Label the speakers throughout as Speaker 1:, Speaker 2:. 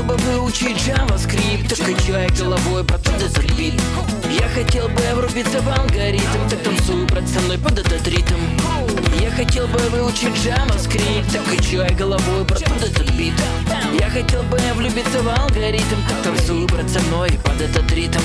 Speaker 1: хотел бы выучить JavaScript Так качай головой, под этот бит. Я хотел бы врубиться в алгоритм Так танцую, брат, со мной под этот ритм Я хотел бы выучить JavaScript Так качай головой, брат, под этот бит Я хотел бы влюбиться в алгоритм Так танцую, брат, со мной под этот ритм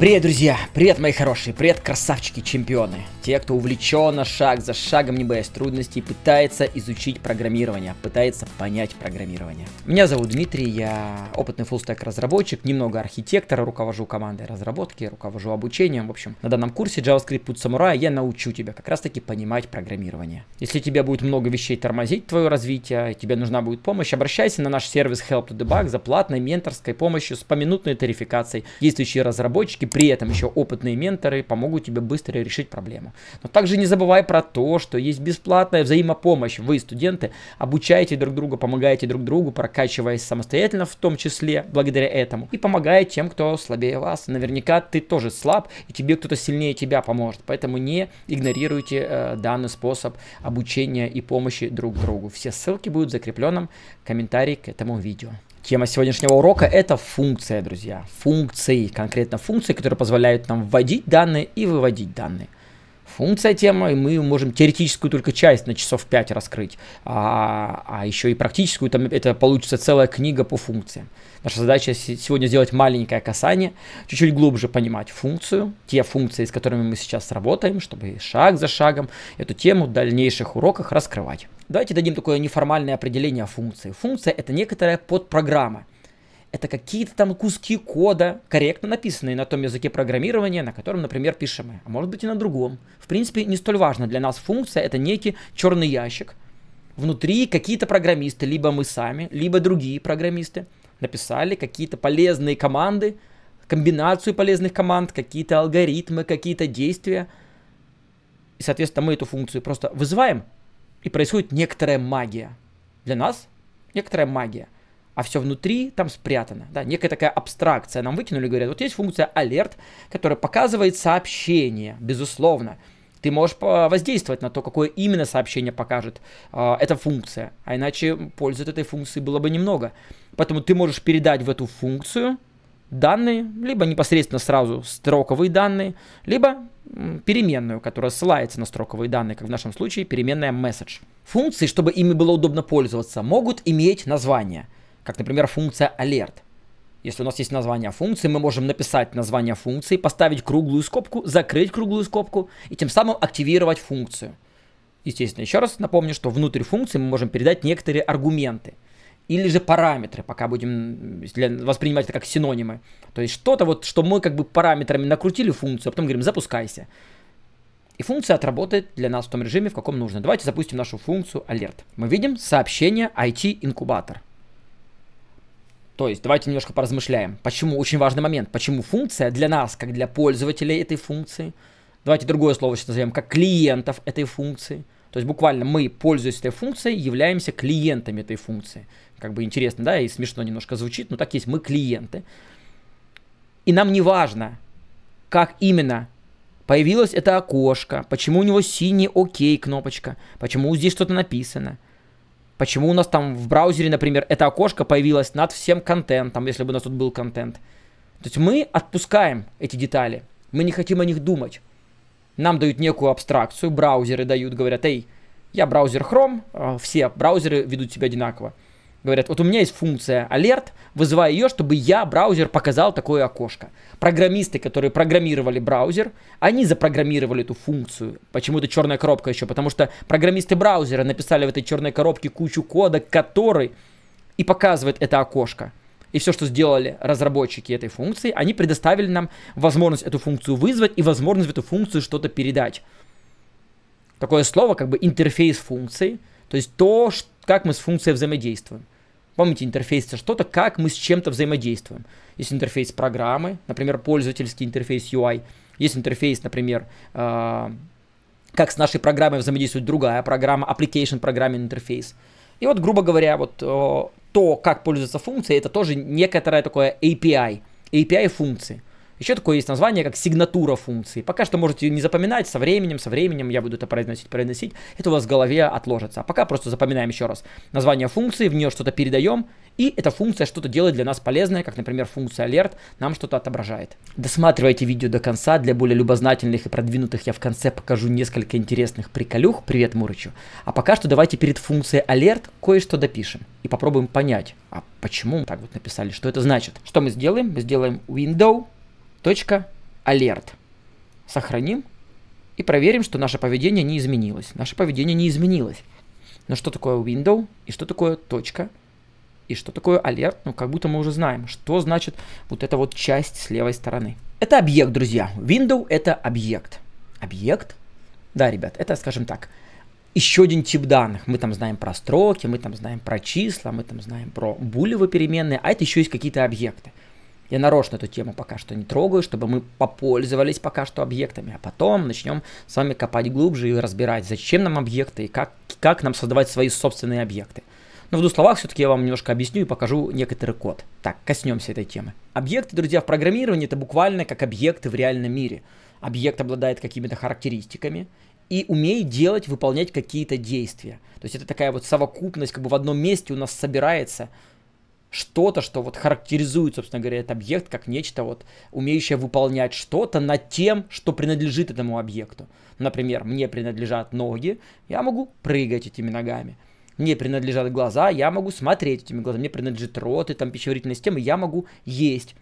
Speaker 1: Привет, друзья! Привет, мои хорошие! Привет, красавчики-чемпионы! Те, кто увлеченно, шаг за шагом, не боясь трудностей, пытается изучить программирование, пытается понять программирование. Меня зовут Дмитрий, я опытный фуллстек разработчик немного архитектора, руковожу командой разработки, руковожу обучением. В общем, на данном курсе JavaScript Put Samurai я научу тебя как раз-таки понимать программирование. Если тебе будет много вещей тормозить твое развитие, тебе нужна будет помощь, обращайся на наш сервис Help to Debug за платной менторской помощью с поминутной тарификацией. Действующие разработчики при этом еще опытные менторы помогут тебе быстро решить проблему. Но также не забывай про то, что есть бесплатная взаимопомощь. Вы, студенты, обучаете друг друга, помогаете друг другу, прокачиваясь самостоятельно в том числе благодаря этому. И помогая тем, кто слабее вас. Наверняка ты тоже слаб, и тебе кто-то сильнее тебя поможет. Поэтому не игнорируйте э, данный способ обучения и помощи друг другу. Все ссылки будут в закрепленном комментарии к этому видео. Тема сегодняшнего урока это функция, друзья. Функции, конкретно функции, которые позволяют нам вводить данные и выводить данные. Функция тема, и мы можем теоретическую только часть на часов 5 раскрыть, а, а еще и практическую, там это получится целая книга по функциям. Наша задача сегодня сделать маленькое касание, чуть-чуть глубже понимать функцию, те функции, с которыми мы сейчас работаем, чтобы шаг за шагом эту тему в дальнейших уроках раскрывать. Давайте дадим такое неформальное определение функции. Функция это некоторая подпрограмма. Это какие-то там куски кода, корректно написанные на том языке программирования, на котором, например, пишем мы, а может быть и на другом. В принципе, не столь важно. Для нас функция это некий черный ящик. Внутри какие-то программисты, либо мы сами, либо другие программисты, написали какие-то полезные команды, комбинацию полезных команд, какие-то алгоритмы, какие-то действия. И, соответственно, мы эту функцию просто вызываем и происходит некоторая магия. Для нас некоторая магия. А все внутри там спрятано. Да, некая такая абстракция. Нам выкинули, говорят, вот есть функция алерт, которая показывает сообщение, безусловно. Ты можешь воздействовать на то, какое именно сообщение покажет э, эта функция. А иначе пользы от этой функции было бы немного. Поэтому ты можешь передать в эту функцию данные, либо непосредственно сразу строковые данные, либо переменную, которая ссылается на строковые данные, как в нашем случае переменная message. Функции, чтобы ими было удобно пользоваться, могут иметь название, как, например, функция alert. Если у нас есть название функции, мы можем написать название функции, поставить круглую скобку, закрыть круглую скобку и тем самым активировать функцию. Естественно, еще раз напомню, что внутрь функции мы можем передать некоторые аргументы – или же параметры, пока будем воспринимать это как синонимы. То есть что-то вот, что мы как бы параметрами накрутили функцию, а потом говорим запускайся. И функция отработает для нас в том режиме, в каком нужно. Давайте запустим нашу функцию alert. Мы видим сообщение IT-инкубатор. То есть давайте немножко поразмышляем. Почему? Очень важный момент. Почему функция для нас, как для пользователей этой функции, давайте другое слово сейчас назовем, как клиентов этой функции. То есть буквально мы, пользуясь этой функцией, являемся клиентами этой функции как бы интересно, да, и смешно немножко звучит, но так есть, мы клиенты. И нам не важно, как именно появилось это окошко, почему у него синий окей кнопочка, почему здесь что-то написано, почему у нас там в браузере, например, это окошко появилось над всем контентом, если бы у нас тут был контент. То есть мы отпускаем эти детали, мы не хотим о них думать. Нам дают некую абстракцию, браузеры дают, говорят, эй, я браузер Chrome, а, все браузеры ведут себя одинаково. Говорят, вот у меня есть функция alert, вызывая ее, чтобы я, браузер, показал такое окошко. Программисты, которые программировали браузер, они запрограммировали эту функцию. Почему-то черная коробка еще, потому что программисты браузера написали в этой черной коробке кучу кода, который и показывает это окошко. И все, что сделали разработчики этой функции, они предоставили нам возможность эту функцию вызвать и возможность в эту функцию что-то передать. Такое слово как бы интерфейс функции, то есть то, как мы с функцией взаимодействуем. Помните, интерфейс это что-то, как мы с чем-то взаимодействуем. Есть интерфейс программы, например, пользовательский интерфейс UI. Есть интерфейс, например, э, как с нашей программой взаимодействует другая программа, application программный интерфейс. И вот, грубо говоря, вот э, то, как пользуется функция, это тоже некоторое такое API, API функции. Еще такое есть название, как сигнатура функции. Пока что можете не запоминать, со временем, со временем я буду это произносить, произносить. Это у вас в голове отложится. А пока просто запоминаем еще раз название функции, в нее что-то передаем, и эта функция что-то делает для нас полезное, как, например, функция alert нам что-то отображает. Досматривайте видео до конца. Для более любознательных и продвинутых я в конце покажу несколько интересных приколюх. Привет, Мурычу. А пока что давайте перед функцией alert кое-что допишем и попробуем понять, а почему мы так вот написали, что это значит. Что мы сделаем? Мы сделаем window .alert. Сохраним и проверим, что наше поведение не изменилось. Наше поведение не изменилось. Но что такое window и что такое точка и что такое alert, ну как будто мы уже знаем, что значит вот эта вот часть с левой стороны. Это объект, друзья. Window это объект. Объект? Да, ребят, это, скажем так, еще один тип данных. Мы там знаем про строки, мы там знаем про числа, мы там знаем про булевые переменные, а это еще есть какие-то объекты. Я нарочно эту тему пока что не трогаю, чтобы мы попользовались пока что объектами, а потом начнем с вами копать глубже и разбирать, зачем нам объекты и как, как нам создавать свои собственные объекты. Но ну, в двух словах все-таки я вам немножко объясню и покажу некоторый код. Так, коснемся этой темы. Объекты, друзья, в программировании это буквально как объекты в реальном мире. Объект обладает какими-то характеристиками, и умеет делать, выполнять какие-то действия. То есть это такая вот совокупность, как бы в одном месте у нас собирается что-то, что вот характеризует, собственно говоря, этот объект как нечто вот умеющее выполнять что-то над тем, что принадлежит этому объекту. Например, мне принадлежат ноги, я могу прыгать этими ногами. Мне принадлежат глаза, я могу смотреть этими глазами. Мне принадлежит рот и там пищеварительная система, я могу есть,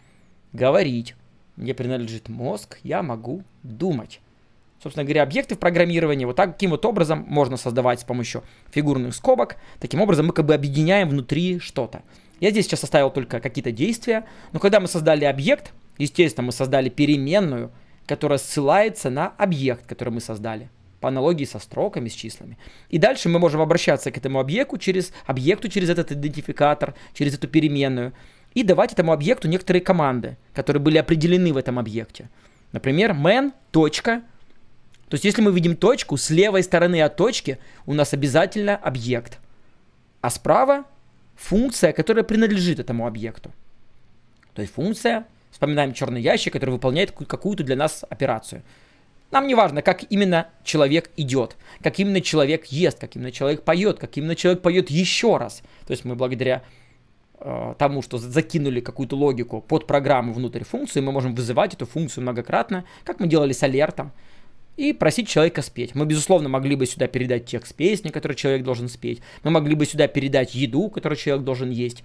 Speaker 1: говорить. Мне принадлежит мозг, я могу думать. Собственно говоря, объекты в программировании вот таким вот образом можно создавать с помощью фигурных скобок. Таким образом мы как бы объединяем внутри что-то. Я здесь сейчас оставил только какие-то действия, но когда мы создали объект, естественно, мы создали переменную, которая ссылается на объект, который мы создали по аналогии со строками, с числами. И дальше мы можем обращаться к этому объекту через, объекту через этот идентификатор, через эту переменную, и давать этому объекту некоторые команды, которые были определены в этом объекте. Например, man. Точка. То есть, если мы видим точку, с левой стороны от точки у нас обязательно объект, а справа функция, которая принадлежит этому объекту. То есть функция, вспоминаем черный ящик, который выполняет какую-то для нас операцию. Нам не важно, как именно человек идет, как именно человек ест, как именно человек поет, как именно человек поет еще раз. То есть мы благодаря э, тому, что закинули какую-то логику под программу внутрь функции, мы можем вызывать эту функцию многократно, как мы делали с алертом и просить человека спеть. Мы, безусловно, могли бы сюда передать текст песни, который человек должен спеть. Мы могли бы сюда передать еду, которую человек должен есть.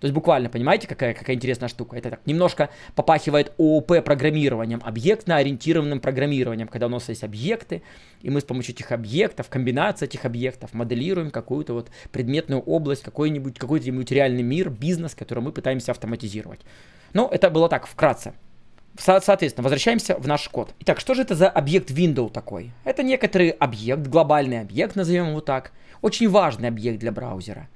Speaker 1: То есть буквально, понимаете, какая, какая интересная штука? Это так немножко попахивает ООП программированием, объектно-ориентированным программированием, когда у нас есть объекты, и мы с помощью этих объектов, комбинации этих объектов моделируем какую-то вот предметную область, какой-нибудь какой-нибудь реальный мир, бизнес, который мы пытаемся автоматизировать. Ну, это было так, вкратце. Со соответственно, возвращаемся в наш код. Итак, что же это за объект window такой? Это некоторый объект, глобальный объект, назовем его так. Очень важный объект для браузера.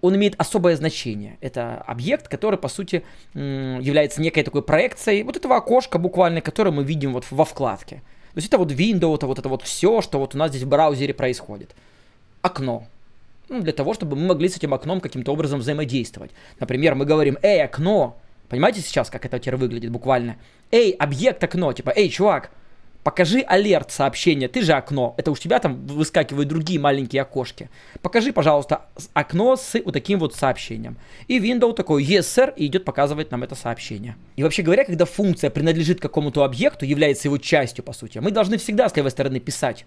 Speaker 1: Он имеет особое значение. Это объект, который, по сути, является некой такой проекцией вот этого окошка буквально, которое мы видим вот во вкладке. То есть это вот window, это вот это вот все, что вот у нас здесь в браузере происходит. Окно, ну, для того, чтобы мы могли с этим окном каким-то образом взаимодействовать. Например, мы говорим, эй, окно, Понимаете сейчас, как это теперь выглядит буквально? Эй, объект окно, типа, эй, чувак, покажи алерт сообщение, ты же окно. Это уж тебя там выскакивают другие маленькие окошки. Покажи, пожалуйста, окно с вот таким вот сообщением. И Windows такой, yes, sir, и идет показывать нам это сообщение. И вообще говоря, когда функция принадлежит какому-то объекту, является его частью, по сути, мы должны всегда с левой стороны писать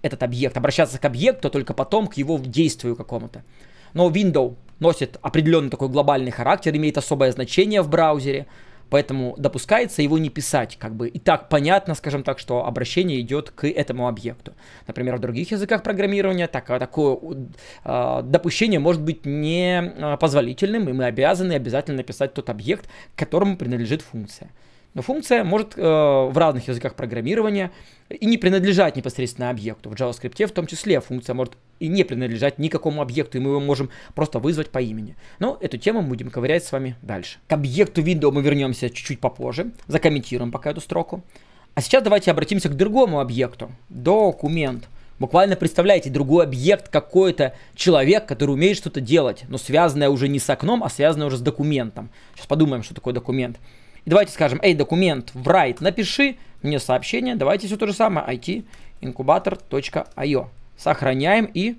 Speaker 1: этот объект, обращаться к объекту, а только потом к его действию какому-то. Но Windows носит определенный такой глобальный характер, имеет особое значение в браузере, поэтому допускается его не писать, как бы и так понятно, скажем так, что обращение идет к этому объекту. Например, в других языках программирования так, а, такое э, допущение может быть не а, позволительным, и мы обязаны обязательно писать тот объект, к которому принадлежит функция. Но функция может э, в разных языках программирования и не принадлежать непосредственно объекту. В JavaScript в том числе функция может и не принадлежать никакому объекту, и мы его можем просто вызвать по имени. Но эту тему мы будем ковырять с вами дальше. К объекту window мы вернемся чуть-чуть попозже, закомментируем пока эту строку. А сейчас давайте обратимся к другому объекту, документ. Буквально представляете, другой объект, какой-то человек, который умеет что-то делать, но связанное уже не с окном, а связанное уже с документом. Сейчас подумаем, что такое документ. И давайте скажем, эй, документ в write, напиши мне сообщение. Давайте все то же самое, IT incubator.io. Сохраняем и,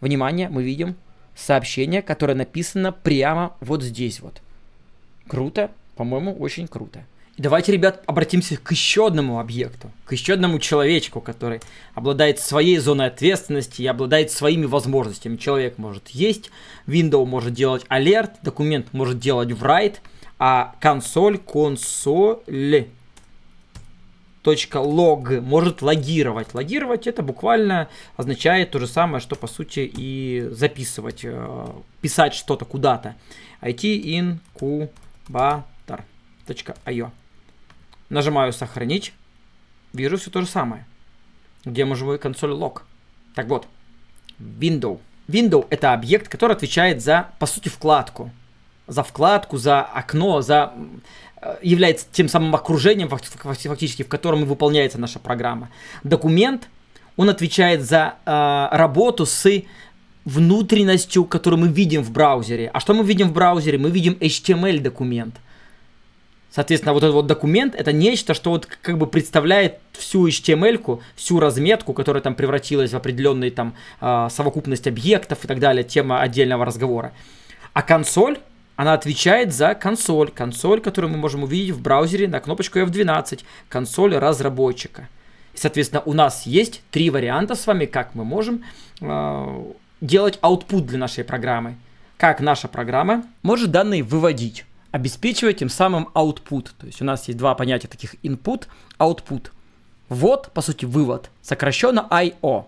Speaker 1: внимание, мы видим сообщение, которое написано прямо вот здесь вот. Круто, по-моему, очень круто. И давайте, ребят, обратимся к еще одному объекту, к еще одному человечку, который обладает своей зоной ответственности и обладает своими возможностями. Человек может есть, Windows может делать alert, документ может делать write – а консоль, консоль .log может логировать. Логировать это буквально означает то же самое, что по сути и записывать, э, писать что-то куда-то. IT incubator.io Нажимаю сохранить. Вижу все то же самое. Где мы живой консоль лог? Так вот, window. Window это объект, который отвечает за, по сути, вкладку за вкладку, за окно, за э, является тем самым окружением, фактически, в котором и выполняется наша программа. Документ, он отвечает за э, работу с внутренностью, которую мы видим в браузере. А что мы видим в браузере? Мы видим HTML документ. Соответственно, вот этот вот документ это нечто, что вот как бы представляет всю HTML, всю разметку, которая там превратилась в определенную там э, совокупность объектов и так далее, тема отдельного разговора. А консоль она отвечает за консоль. Консоль, которую мы можем увидеть в браузере на кнопочку F12. Консоль разработчика. И, соответственно, у нас есть три варианта с вами, как мы можем э, делать output для нашей программы. Как наша программа может данные выводить, обеспечивая тем самым output. То есть у нас есть два понятия таких input, output. Вот, по сути, вывод, сокращенно I.O.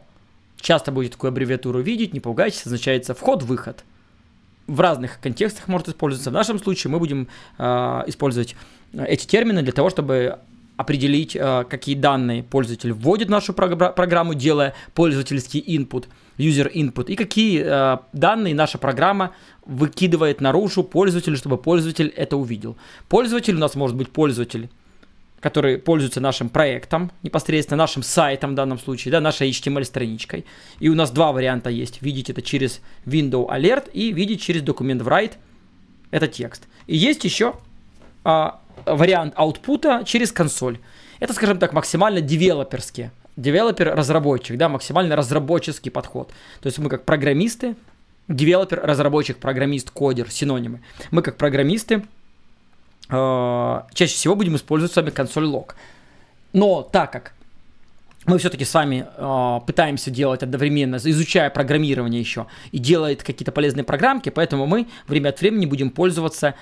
Speaker 1: Часто будет такую аббревиатуру видеть, не пугайтесь, означается вход-выход в разных контекстах может использоваться. В нашем случае мы будем э, использовать э, эти термины для того, чтобы определить, э, какие данные пользователь вводит в нашу программу, делая пользовательский input, user input, и какие данные наша программа выкидывает наружу пользователю, чтобы пользователь это увидел. Пользователь у нас может быть пользователь которые пользуются нашим проектом, непосредственно нашим сайтом в данном случае, да, нашей HTML-страничкой. И у нас два варианта есть. Видеть это через Window Alert и видеть через документ Write. этот текст. И есть еще а, вариант аутпута через консоль. Это, скажем так, максимально девелоперский. Девелопер-разработчик, да, максимально разработческий подход. То есть мы как программисты, девелопер, разработчик, программист, кодер, синонимы. Мы как программисты – Э, чаще всего будем использовать с вами консоль лог. Но так как мы все-таки с вами э, пытаемся делать одновременно, изучая программирование еще, и делает какие-то полезные программки, поэтому мы время от времени будем пользоваться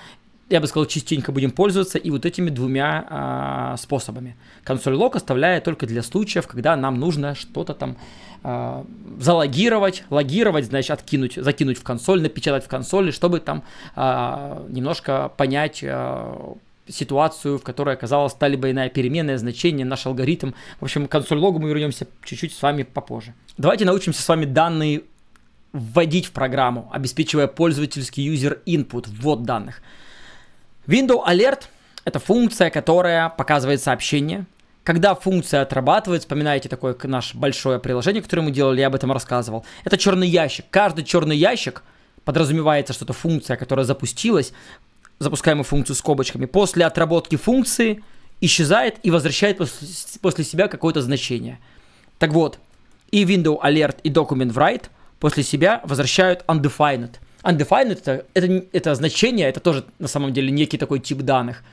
Speaker 1: я бы сказал, частенько будем пользоваться и вот этими двумя а, способами. Консоль лог оставляя только для случаев, когда нам нужно что-то там а, залогировать, логировать, значит, откинуть, закинуть в консоль, напечатать в консоли, чтобы там а, немножко понять, а, ситуацию, в которой оказалась та либо иная переменная, значение, наш алгоритм. В общем, к консоль логу мы вернемся чуть-чуть с вами попозже. Давайте научимся с вами данные вводить в программу, обеспечивая пользовательский user input, ввод данных. Window Alert – это функция, которая показывает сообщение. Когда функция отрабатывает, вспоминаете такое наше большое приложение, которое мы делали, я об этом рассказывал. Это черный ящик. Каждый черный ящик подразумевается, что это функция, которая запустилась, запускаем функцию скобочками. После отработки функции исчезает и возвращает после себя какое-то значение. Так вот, и window alert, и document write после себя возвращают undefined – Undefined это, это, это значение, это тоже на самом деле некий такой тип данных,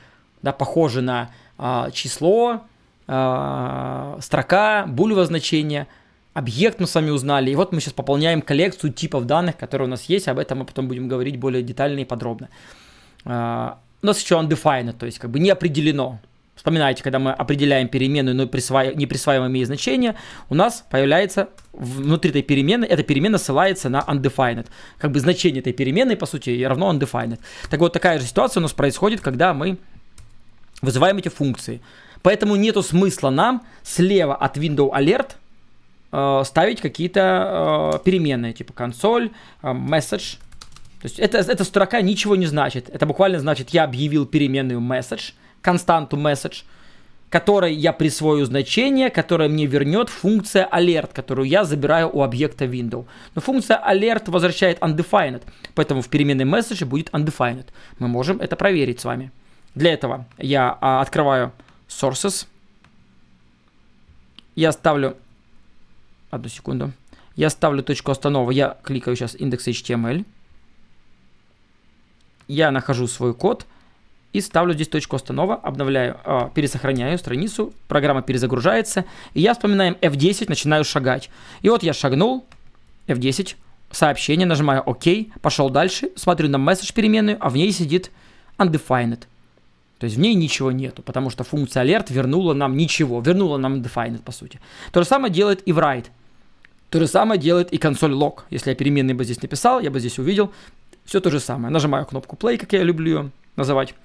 Speaker 1: да, похоже на а, число, а, строка, булево значение, объект мы с вами узнали. И вот мы сейчас пополняем коллекцию типов данных, которые у нас есть, об этом мы потом будем говорить более детально и подробно. А, у нас еще undefined, то есть как бы не определено вспоминайте, когда мы определяем переменную, но присва... не присваиваем ей значение, у нас появляется внутри этой перемены, эта перемена ссылается на undefined. Как бы значение этой переменной, по сути, равно undefined. Так вот, такая же ситуация у нас происходит, когда мы вызываем эти функции. Поэтому нету смысла нам слева от window alert э, ставить какие-то э, переменные, типа консоль, э, message. То есть это, эта строка ничего не значит. Это буквально значит, я объявил переменную message – константу message, которой я присвою значение, которое мне вернет функция alert, которую я забираю у объекта window. Но функция alert возвращает undefined, поэтому в переменной message будет undefined. Мы можем это проверить с вами. Для этого я а, открываю sources. Я ставлю... Одну секунду. Я ставлю точку останова. Я кликаю сейчас index.html, Я нахожу свой код и ставлю здесь точку останова, обновляю, э, пересохраняю страницу, программа перезагружается, и я вспоминаем F10, начинаю шагать. И вот я шагнул, F10, сообщение, нажимаю ОК, пошел дальше, смотрю на месседж переменную, а в ней сидит undefined. То есть в ней ничего нету, потому что функция alert вернула нам ничего, вернула нам undefined по сути. То же самое делает и write. То же самое делает и консоль log. Если я переменные бы здесь написал, я бы здесь увидел все то же самое. Нажимаю кнопку play, как я люблю ее называть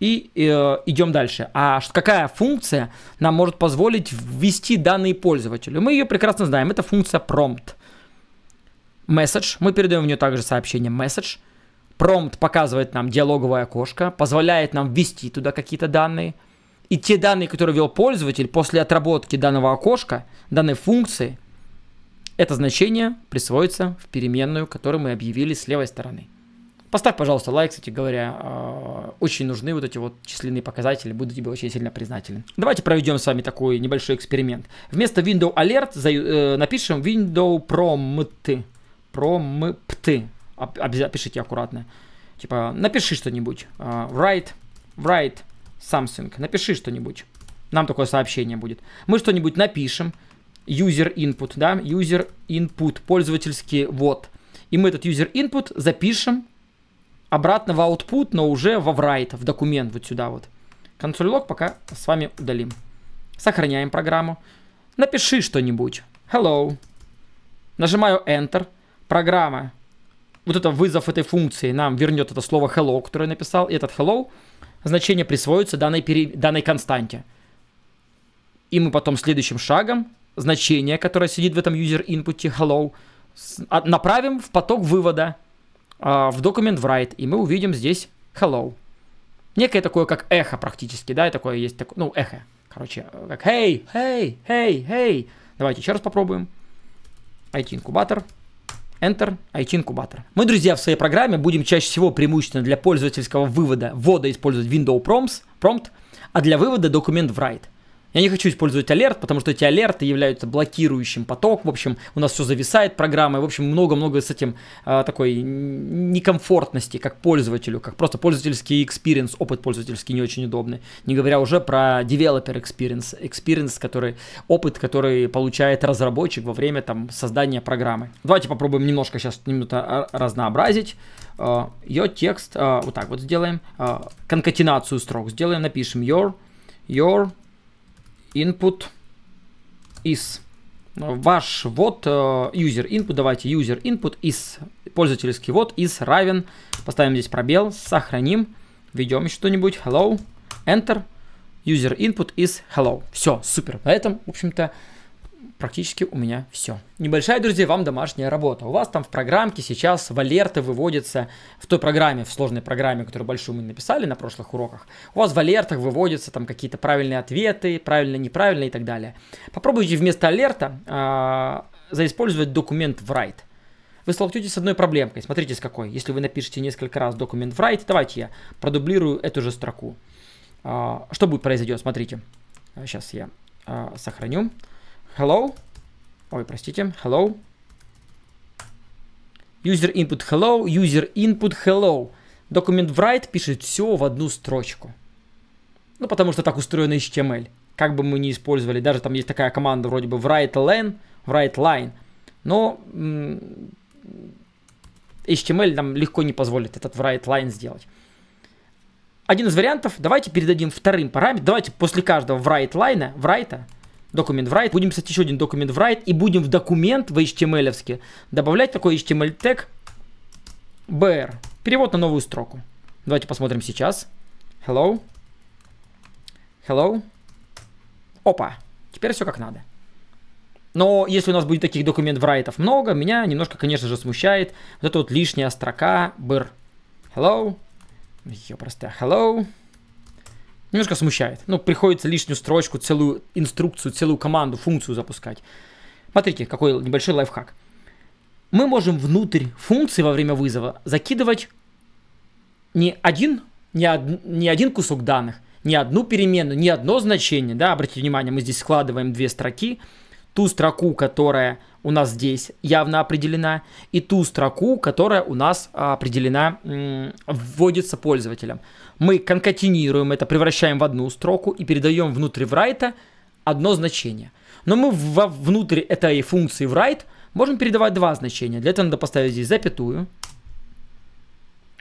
Speaker 1: и э, идем дальше. А какая функция нам может позволить ввести данные пользователю? Мы ее прекрасно знаем. Это функция prompt. Message. Мы передаем в нее также сообщение message. Prompt показывает нам диалоговое окошко, позволяет нам ввести туда какие-то данные. И те данные, которые ввел пользователь после отработки данного окошка, данной функции, это значение присвоится в переменную, которую мы объявили с левой стороны. Поставь, пожалуйста, лайк, кстати говоря. А, очень нужны вот эти вот численные показатели. Буду тебе очень сильно признателен. Давайте проведем с вами такой небольшой эксперимент. Вместо window alert э, напишем window prompt. Prompt. Обязательно пишите аккуратно. Типа, напиши что-нибудь. А, write, write something. Напиши что-нибудь. Нам такое сообщение будет. Мы что-нибудь напишем. User input, да? User input. Пользовательский вот. И мы этот user input запишем обратно в output, но уже во write, в документ вот сюда вот. Консоль лог пока с вами удалим. Сохраняем программу. Напиши что-нибудь. Hello. Нажимаю Enter. Программа. Вот это вызов этой функции нам вернет это слово hello, которое я написал. И этот hello значение присвоится данной, пере... данной константе. И мы потом следующим шагом значение, которое сидит в этом user input hello, а, направим в поток вывода а, в документ write, и мы увидим здесь hello. Некое такое, как эхо практически, да, и такое есть, такое, ну, эхо, короче, э, как hey, hey, hey, hey. Давайте еще раз попробуем. IT-инкубатор. Enter, IT-инкубатор. Мы, друзья, в своей программе будем чаще всего преимущественно для пользовательского вывода ввода использовать windows prompts, prompt, а для вывода документ write. Я не хочу использовать алерт, потому что эти алерты являются блокирующим поток. В общем, у нас все зависает программой. В общем, много-много с этим э, такой некомфортности, как пользователю, как просто пользовательский experience, опыт пользовательский не очень удобный. Не говоря уже про developer experience, experience, который, опыт, который получает разработчик во время там создания программы. Давайте попробуем немножко сейчас немного разнообразить ее а, текст, а, вот так вот сделаем, конкатенацию строк сделаем, напишем your, your input is. Ваш вот э, user input, давайте user input is, пользовательский вот is равен, поставим здесь пробел, сохраним, введем что-нибудь, hello, enter, user input is hello. Все, супер. На этом, в общем-то, практически у меня все. Небольшая, друзья, вам домашняя работа. У вас там в программке сейчас валерты выводится в той программе, в сложной программе, которую большую мы написали на прошлых уроках. У вас в алертах выводятся там какие-то правильные ответы, правильно, неправильно и так далее. Попробуйте вместо алерта э, заиспользовать документ write вы столкнетесь с одной проблемкой. Смотрите, с какой. Если вы напишете несколько раз документ в write, давайте я продублирую эту же строку. А, что будет произойдет? Смотрите. Сейчас я а, сохраню. Hello. Ой, простите. Hello. User input hello. User input hello. Документ write пишет все в одну строчку. Ну, потому что так устроен HTML. Как бы мы ни использовали, даже там есть такая команда вроде бы write len, write line. Но HTML нам легко не позволит этот write line сделать. Один из вариантов, давайте передадим вторым параметр. давайте после каждого write line, write, документ в write. Будем писать еще один документ в write и будем в документ в HTML эм добавлять такой HTML эм тег br. Перевод на новую строку. Давайте посмотрим сейчас. Hello. Hello. Опа. Теперь все как надо. Но если у нас будет таких документ врайтов много, меня немножко, конечно же, смущает вот эта вот лишняя строка br. Hello. Ее простая. Hello немножко смущает. Ну, приходится лишнюю строчку, целую инструкцию, целую команду, функцию запускать. Смотрите, какой небольшой лайфхак. Мы можем внутрь функции во время вызова закидывать не один, не, од, не один кусок данных, не одну переменную, не одно значение. Да, обратите внимание, мы здесь складываем две строки – ту строку, которая у нас здесь явно определена, и ту строку, которая у нас а, определена, вводится пользователем. Мы конкатинируем это, превращаем в одну строку и передаем внутрь врайта одно значение. Но мы внутрь этой функции write можем передавать два значения. Для этого надо поставить здесь запятую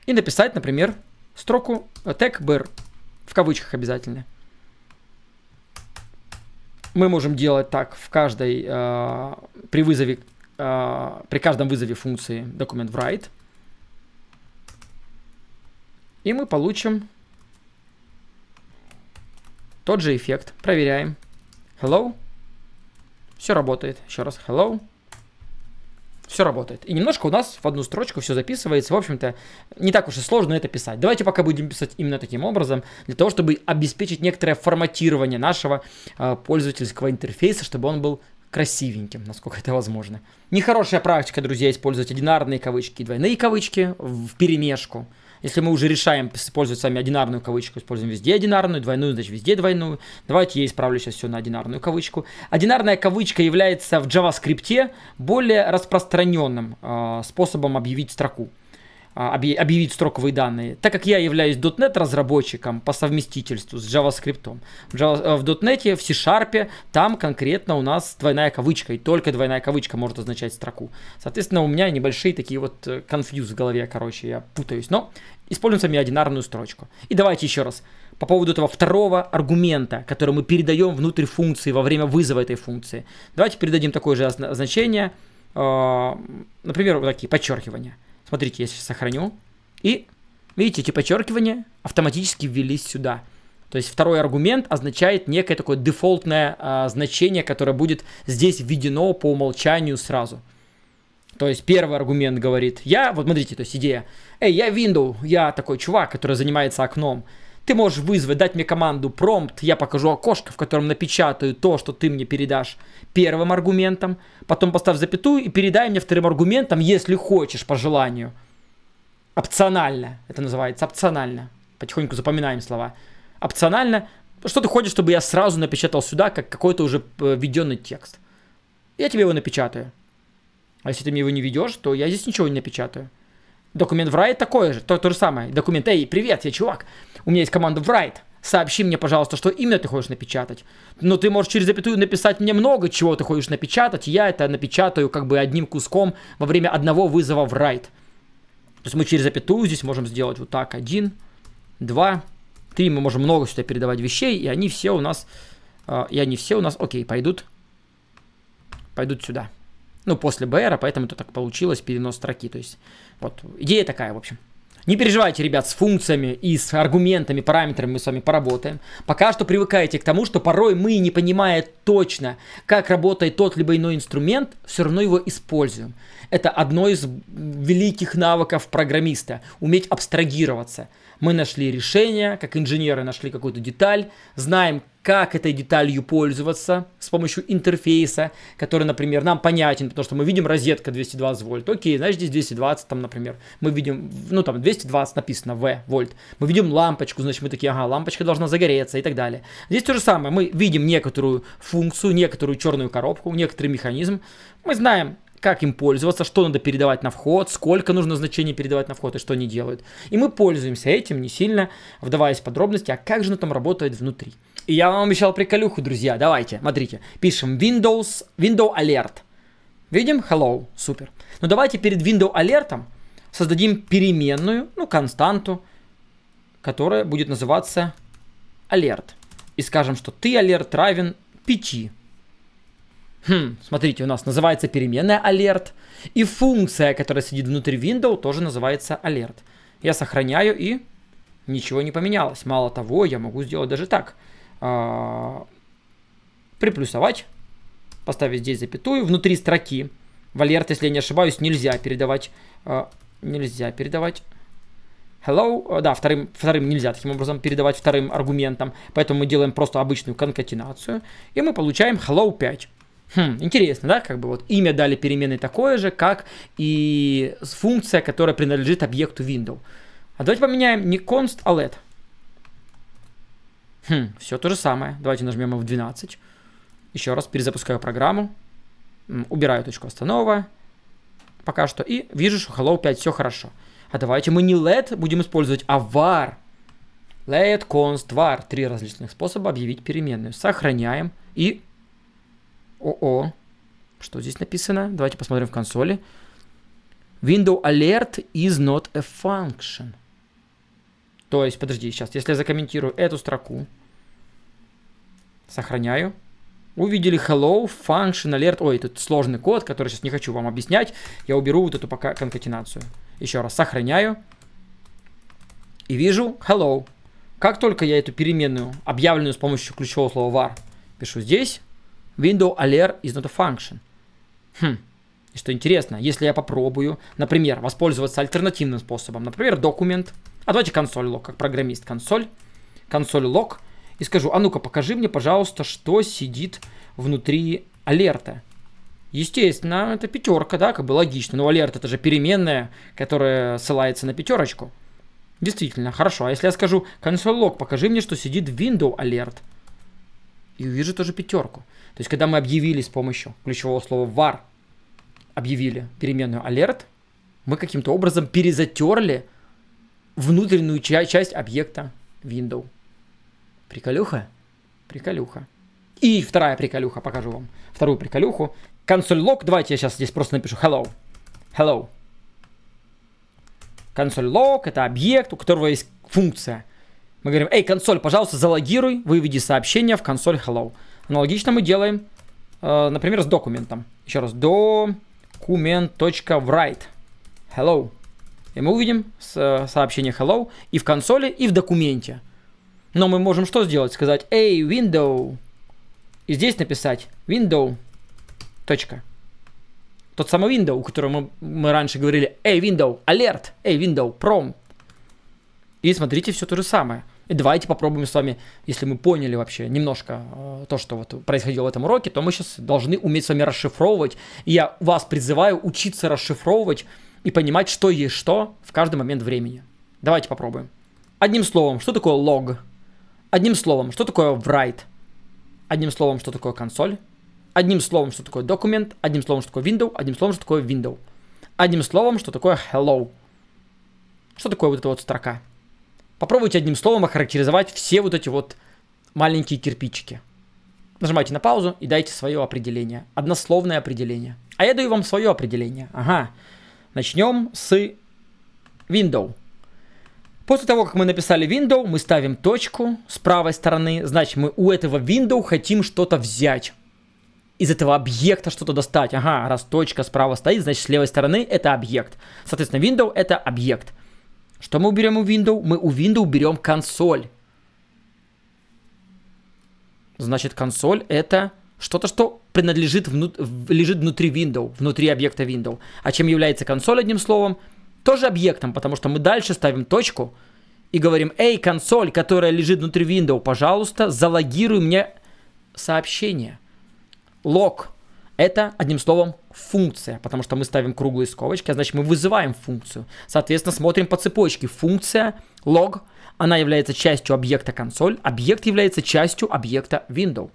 Speaker 1: и написать, например, строку э, tag var в кавычках обязательно – мы можем делать так в каждой, э, при вызове, э, при каждом вызове функции документ write. И мы получим тот же эффект. Проверяем. Hello. Все работает. Еще раз hello все работает. И немножко у нас в одну строчку все записывается. В общем-то, не так уж и сложно это писать. Давайте пока будем писать именно таким образом, для того, чтобы обеспечить некоторое форматирование нашего э, пользовательского интерфейса, чтобы он был красивеньким, насколько это возможно. Нехорошая практика, друзья, использовать одинарные кавычки и двойные кавычки в перемешку. Если мы уже решаем использовать сами одинарную кавычку, используем везде одинарную, двойную, значит везде двойную. Давайте я исправлю сейчас все на одинарную кавычку. Одинарная кавычка является в JavaScript более распространенным э, а, способом объявить строку а, объявить строковые данные. Так как я являюсь .NET разработчиком по совместительству с JavaScript, в, Java, э, в .NET, в C-Sharp, там конкретно у нас двойная кавычка, и только двойная кавычка может означать строку. Соответственно, у меня небольшие такие вот э, конфьюз в голове, короче, я путаюсь, но Используем с одинарную строчку. И давайте еще раз. По поводу этого второго аргумента, который мы передаем внутрь функции во время вызова этой функции. Давайте передадим такое же значение. А, например, вот такие подчеркивания. Смотрите, я сейчас сохраню. И видите, эти подчеркивания автоматически ввелись сюда. То есть второй аргумент означает некое такое дефолтное а, значение, которое будет здесь введено по умолчанию сразу. То есть первый аргумент говорит, я, вот смотрите, то есть идея, эй, я Windows, я такой чувак, который занимается окном, ты можешь вызвать, дать мне команду промпт, я покажу окошко, в котором напечатаю то, что ты мне передашь первым аргументом, потом поставь запятую и передай мне вторым аргументом, если хочешь, по желанию. Опционально, это называется, опционально. Потихоньку запоминаем слова. Опционально, что ты хочешь, чтобы я сразу напечатал сюда, как какой-то уже э, введенный текст. Я тебе его напечатаю. А если ты мне его не ведешь, то я здесь ничего не напечатаю. Документ в Riot такое же, то, то же самое. Документ, эй, привет, я чувак, у меня есть команда в Riot. Сообщи мне, пожалуйста, что именно ты хочешь напечатать. Но ты можешь через запятую написать мне много чего ты хочешь напечатать. Я это напечатаю как бы одним куском во время одного вызова в Riot. То есть мы через запятую здесь можем сделать вот так. Один, два, три. Мы можем много сюда передавать вещей, и они все у нас... А, и они все у нас, окей, пойдут, пойдут сюда ну, после БР, а поэтому это так получилось, перенос строки. То есть, вот, идея такая, в общем. Не переживайте, ребят, с функциями и с аргументами, параметрами мы с вами поработаем. Пока что привыкайте к тому, что порой мы, не понимая точно, как работает тот либо иной инструмент, все равно его используем. Это одно из великих навыков программиста – уметь абстрагироваться мы нашли решение, как инженеры нашли какую-то деталь, знаем, как этой деталью пользоваться с помощью интерфейса, который, например, нам понятен, потому что мы видим розетка 220 вольт. Окей, значит, здесь 220, там, например, мы видим, ну, там, 220 написано В вольт. Мы видим лампочку, значит, мы такие, ага, лампочка должна загореться и так далее. Здесь то же самое, мы видим некоторую функцию, некоторую черную коробку, некоторый механизм. Мы знаем, как им пользоваться, что надо передавать на вход, сколько нужно значений передавать на вход и что они делают. И мы пользуемся этим не сильно, вдаваясь в подробности, а как же оно там работает внутри. И я вам обещал приколюху, друзья, давайте, смотрите, пишем Windows, Window Alert. Видим? Hello, супер. Но ну, давайте перед Window Alert создадим переменную, ну, константу, которая будет называться alert. И скажем, что ты alert равен 5. Хм, смотрите, у нас называется переменная alert, и функция, которая сидит внутри window, тоже называется alert. Я сохраняю, и ничего не поменялось. Мало того, я могу сделать даже так. А, приплюсовать, поставить здесь запятую, внутри строки. В alert, если я не ошибаюсь, нельзя передавать... А, нельзя передавать... Hello, а, да, вторым, вторым нельзя таким образом передавать вторым аргументом, поэтому мы делаем просто обычную конкатенацию и мы получаем hello 5. Хм, интересно, да, как бы вот имя дали переменной такое же, как и функция, которая принадлежит объекту window. А давайте поменяем не const, а let. Хм, все то же самое. Давайте нажмем F12. Еще раз перезапускаю программу. Убираю точку останова. Пока что. И вижу, что hello 5, все хорошо. А давайте мы не let будем использовать, а var. Let, const, var. Три различных способа объявить переменную. Сохраняем и о Что здесь написано? Давайте посмотрим в консоли. Window alert is not a function. То есть, подожди, сейчас, если я закомментирую эту строку, сохраняю, увидели hello, function, alert, ой, тут сложный код, который сейчас не хочу вам объяснять, я уберу вот эту пока конкатинацию. Еще раз, сохраняю и вижу hello. Как только я эту переменную, объявленную с помощью ключевого слова var, пишу здесь, window alert is not a function. Хм. И что интересно, если я попробую, например, воспользоваться альтернативным способом, например, документ, а давайте консоль лог, как программист, консоль, консоль лог, и скажу, а ну-ка покажи мне, пожалуйста, что сидит внутри алерта. Естественно, это пятерка, да, как бы логично, но алерт это же переменная, которая ссылается на пятерочку. Действительно, хорошо. А если я скажу консоль лог, покажи мне, что сидит window alert и увижу тоже пятерку. То есть, когда мы объявили с помощью ключевого слова var, объявили переменную alert, мы каким-то образом перезатерли внутреннюю ча- часть объекта window. Приколюха? Приколюха. И вторая приколюха, покажу вам. Вторую приколюху. Консоль log, давайте я сейчас здесь просто напишу hello. Hello. Консоль log это объект, у которого есть функция – мы говорим, эй, консоль, пожалуйста, залогируй, выведи сообщение в консоль hello. Аналогично мы делаем, э, например, с документом. Еще раз, document.write hello. И мы увидим э, сообщение hello и в консоли, и в документе. Но мы можем что сделать? Сказать, эй, window. И здесь написать window. Точка. Тот самый window, у которого мы, мы раньше говорили, эй, window, alert, эй, window, prom. И смотрите, все то же самое. И давайте попробуем с вами, если мы поняли вообще немножко э, то, что вот происходило в этом уроке, то мы сейчас должны уметь с вами расшифровывать. И я вас призываю учиться расшифровывать и понимать, что есть что в каждый момент времени. Давайте попробуем. Одним словом, что такое лог? Одним словом, что такое write? Одним словом, что такое консоль? Одним словом, что такое документ? Одним словом, что такое window? Одним словом, что такое window? Одним словом, что такое hello? Что такое вот эта вот строка? Попробуйте одним словом охарактеризовать все вот эти вот маленькие кирпичики. Нажимайте на паузу и дайте свое определение. Однословное определение. А я даю вам свое определение. Ага. Начнем с window. После того, как мы написали window, мы ставим точку с правой стороны. Значит, мы у этого window хотим что-то взять. Из этого объекта что-то достать. Ага, раз точка справа стоит, значит, с левой стороны это объект. Соответственно, window это объект. Что мы уберем у Windows? Мы у Windows уберем консоль. Значит, консоль это что-то, что принадлежит внут... лежит внутри Windows, внутри объекта Windows. А чем является консоль, одним словом? Тоже объектом, потому что мы дальше ставим точку и говорим, эй, консоль, которая лежит внутри Windows, пожалуйста, залогируй мне сообщение. Лог. Это, одним словом, функция, потому что мы ставим круглые скобочки, а значит мы вызываем функцию. Соответственно, смотрим по цепочке. Функция log, она является частью объекта консоль, объект является частью объекта window.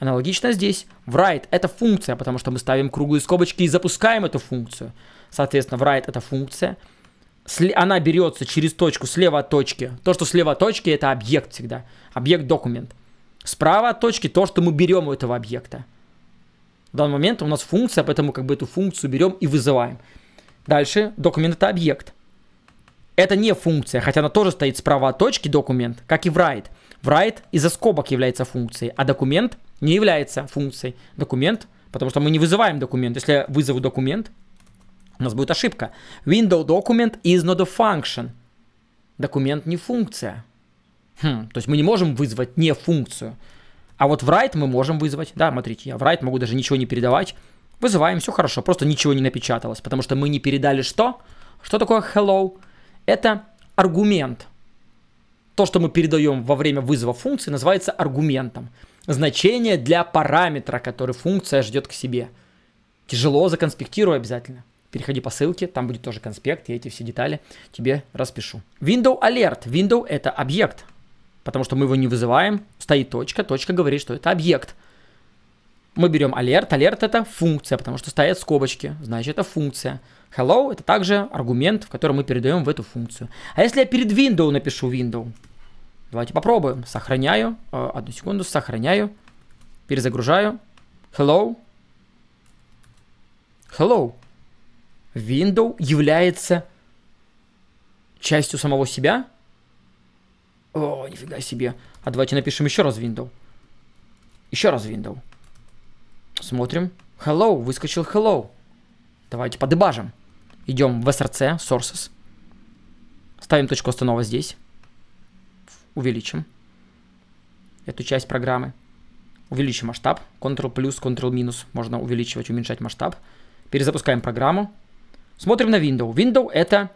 Speaker 1: Аналогично здесь. Write – это функция, потому что мы ставим круглые скобочки и запускаем эту функцию. Соответственно, write – это функция. Она берется через точку слева от точки. То, что слева от точки – это объект всегда. Объект-документ. Справа от точки – то, что мы берем у этого объекта. В данный момент у нас функция, поэтому как бы эту функцию берем и вызываем. Дальше документ это объект. Это не функция, хотя она тоже стоит справа от точки документ, как и в write. Write из-за скобок является функцией, а документ не является функцией. Документ, потому что мы не вызываем документ. Если я вызову документ, у нас будет ошибка. Window document is not a function. Документ не функция. Хм, то есть мы не можем вызвать не функцию. А вот в write мы можем вызвать. Да, смотрите, я в write могу даже ничего не передавать. Вызываем, все хорошо, просто ничего не напечаталось, потому что мы не передали что? Что такое hello? Это аргумент. То, что мы передаем во время вызова функции, называется аргументом. Значение для параметра, который функция ждет к себе. Тяжело, законспектирую обязательно. Переходи по ссылке, там будет тоже конспект, я эти все детали тебе распишу. Window Alert. Window – это объект, потому что мы его не вызываем, стоит точка, точка говорит, что это объект. Мы берем alert, alert это функция, потому что стоят скобочки, значит это функция. Hello это также аргумент, в котором мы передаем в эту функцию. А если я перед window напишу window? Давайте попробуем. Сохраняю, э, одну секунду, сохраняю, перезагружаю. Hello. Hello. Window является частью самого себя, о, нифига себе. А давайте напишем еще раз window. Еще раз window. Смотрим. Hello, выскочил hello. Давайте подебажим. Идем в src, sources. Ставим точку останова здесь. Увеличим эту часть программы. Увеличим масштаб. Ctrl плюс, Ctrl минус. Можно увеличивать, уменьшать масштаб. Перезапускаем программу. Смотрим на window. Window это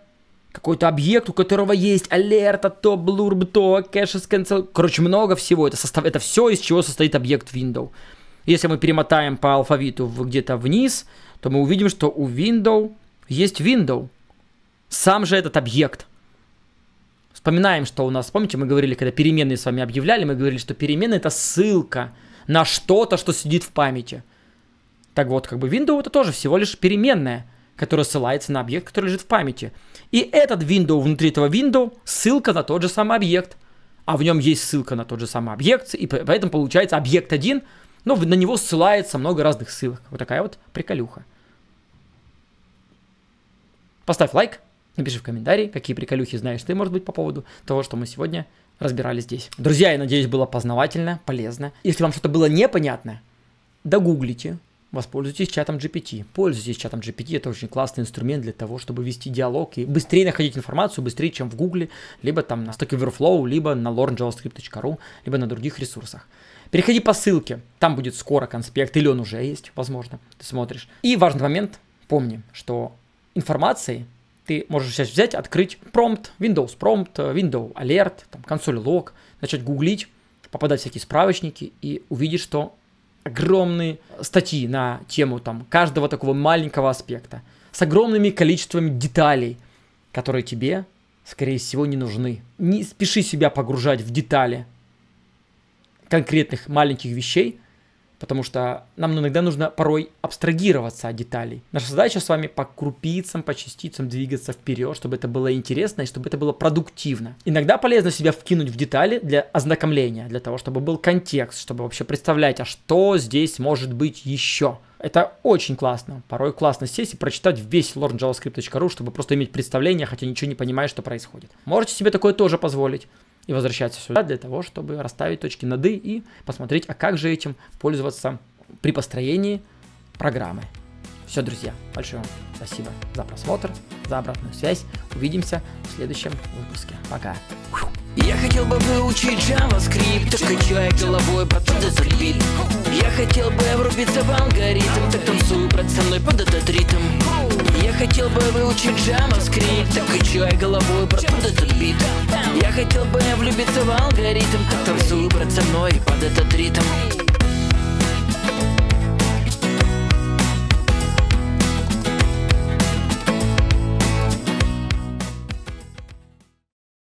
Speaker 1: какой-то объект, у которого есть алерта, то блурб, то кэш из cancel. Короче, много всего. Это, состав... это все, из чего состоит объект window. Если мы перемотаем по алфавиту где-то вниз, то мы увидим, что у window есть window. Сам же этот объект. Вспоминаем, что у нас, помните, мы говорили, когда переменные с вами объявляли, мы говорили, что переменные это ссылка на что-то, что сидит в памяти. Так вот, как бы window это тоже всего лишь переменная которая ссылается на объект, который лежит в памяти. И этот window внутри этого window ссылка на тот же самый объект. А в нем есть ссылка на тот же самый объект, и поэтому получается объект один, но на него ссылается много разных ссылок. Вот такая вот приколюха. Поставь лайк, напиши в комментарии, какие приколюхи знаешь ты, может быть, по поводу того, что мы сегодня разбирали здесь. Друзья, я надеюсь, было познавательно, полезно. Если вам что-то было непонятно, догуглите, Воспользуйтесь чатом GPT. Пользуйтесь чатом GPT, это очень классный инструмент для того, чтобы вести диалог и быстрее находить информацию, быстрее, чем в Гугле, либо там на Stack Overflow, либо на learnjavascript.ru, либо на других ресурсах. Переходи по ссылке, там будет скоро конспект, или он уже есть, возможно, ты смотришь. И важный момент, помни, что информацией ты можешь сейчас взять, открыть промпт, Windows prompt, Windows Alert, там, консоль log, начать гуглить, попадать в всякие справочники и увидеть, что огромные статьи на тему там каждого такого маленького аспекта, с огромными количествами деталей, которые тебе, скорее всего, не нужны. Не спеши себя погружать в детали конкретных маленьких вещей, потому что нам иногда нужно порой абстрагироваться от деталей. Наша задача с вами по крупицам, по частицам двигаться вперед, чтобы это было интересно и чтобы это было продуктивно. Иногда полезно себя вкинуть в детали для ознакомления, для того, чтобы был контекст, чтобы вообще представлять, а что здесь может быть еще. Это очень классно. Порой классно сесть и прочитать весь learnjavascript.ru, чтобы просто иметь представление, хотя ничего не понимаешь, что происходит. Можете себе такое тоже позволить и возвращаться сюда для того, чтобы расставить точки над «и» и посмотреть, а как же этим пользоваться при построении программы. Все, друзья, большое вам спасибо за просмотр, за обратную связь. Увидимся в следующем выпуске. Пока. Я хотел бы выучить JavaScript Так качая головой, под этот бит. Я хотел бы врубиться в алгоритм Так танцую, брат, со мной под этот ритм Я хотел бы выучить JavaScript Так качая головой, брат, под этот бит Я хотел бы влюбиться в алгоритм Так танцую, брат, со мной под этот ритм